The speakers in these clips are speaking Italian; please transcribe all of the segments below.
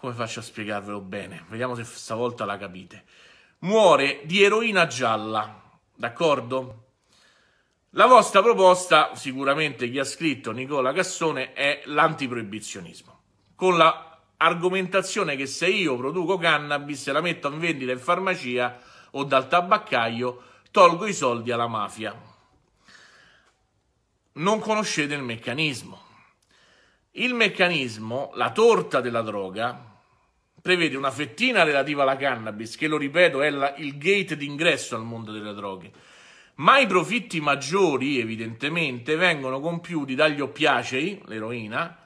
Come faccio a spiegarvelo bene? Vediamo se stavolta la capite. Muore di eroina gialla, d'accordo? La vostra proposta, sicuramente chi ha scritto Nicola Cassone, è l'antiproibizionismo. Con la argomentazione che se io produco cannabis e la metto in vendita in farmacia o dal tabaccaio, tolgo i soldi alla mafia. Non conoscete il meccanismo. Il meccanismo, la torta della droga, prevede una fettina relativa alla cannabis, che lo ripeto è la, il gate d'ingresso al mondo delle droghe, ma i profitti maggiori evidentemente vengono compiuti dagli oppiacei, l'eroina,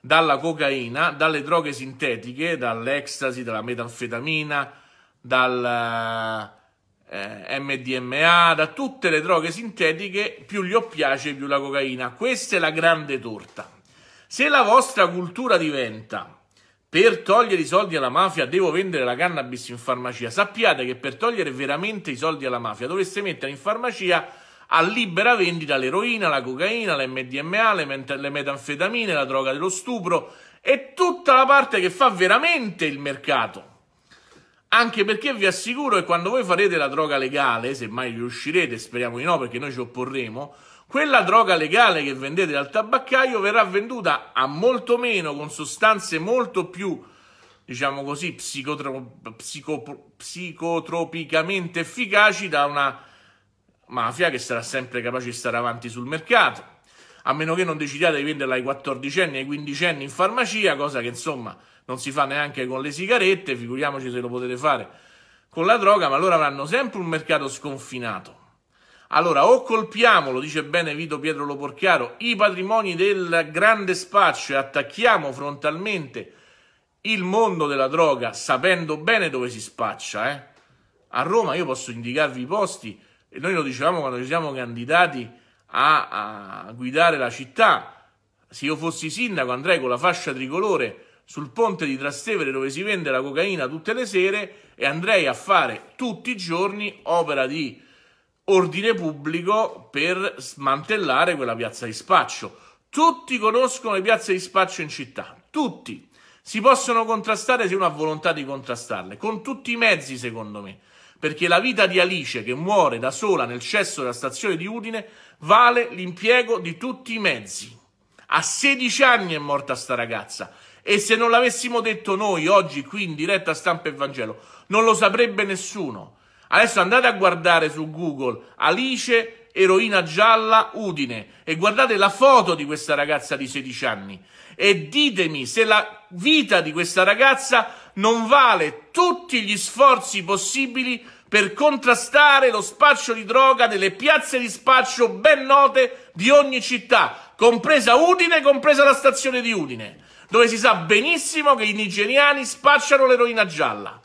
dalla cocaina, dalle droghe sintetiche, dall'ecstasy, dalla metanfetamina, dal eh, MDMA, da tutte le droghe sintetiche, più gli oppiacei, più la cocaina. Questa è la grande torta. Se la vostra cultura diventa per togliere i soldi alla mafia devo vendere la cannabis in farmacia. Sappiate che per togliere veramente i soldi alla mafia dovreste mettere in farmacia a libera vendita l'eroina, la cocaina, la MDMA, le, met- le metanfetamine, la droga dello stupro e tutta la parte che fa veramente il mercato. Anche perché vi assicuro che quando voi farete la droga legale, se mai riuscirete, speriamo di no perché noi ci opporremo, quella droga legale che vendete al tabaccaio verrà venduta a molto meno, con sostanze molto più, diciamo così, psicotro- psico- psicotropicamente efficaci da una mafia che sarà sempre capace di stare avanti sul mercato a meno che non decidiate di venderla ai 14 anni, ai 15 anni in farmacia, cosa che insomma non si fa neanche con le sigarette, figuriamoci se lo potete fare con la droga, ma allora avranno sempre un mercato sconfinato. Allora, o colpiamo, lo dice bene Vito Pietro Loporchiaro, i patrimoni del grande spaccio e attacchiamo frontalmente il mondo della droga sapendo bene dove si spaccia. Eh? A Roma io posso indicarvi i posti, e noi lo dicevamo quando ci siamo candidati a, a guidare la città. Se io fossi sindaco andrei con la fascia tricolore sul ponte di Trastevere dove si vende la cocaina tutte le sere e andrei a fare tutti i giorni opera di ordine pubblico per smantellare quella piazza di spaccio. Tutti conoscono le piazze di spaccio in città, tutti. Si possono contrastare se uno ha volontà di contrastarle, con tutti i mezzi secondo me perché la vita di Alice, che muore da sola nel cesso della stazione di Udine, vale l'impiego di tutti i mezzi. A 16 anni è morta sta ragazza. E se non l'avessimo detto noi oggi qui in diretta stampa e Vangelo, non lo saprebbe nessuno. Adesso andate a guardare su Google Alice eroina gialla Udine e guardate la foto di questa ragazza di 16 anni e ditemi se la vita di questa ragazza non vale tutti gli sforzi possibili per contrastare lo spaccio di droga delle piazze di spaccio ben note di ogni città, compresa Udine, compresa la stazione di Udine, dove si sa benissimo che i nigeriani spacciano l'eroina gialla.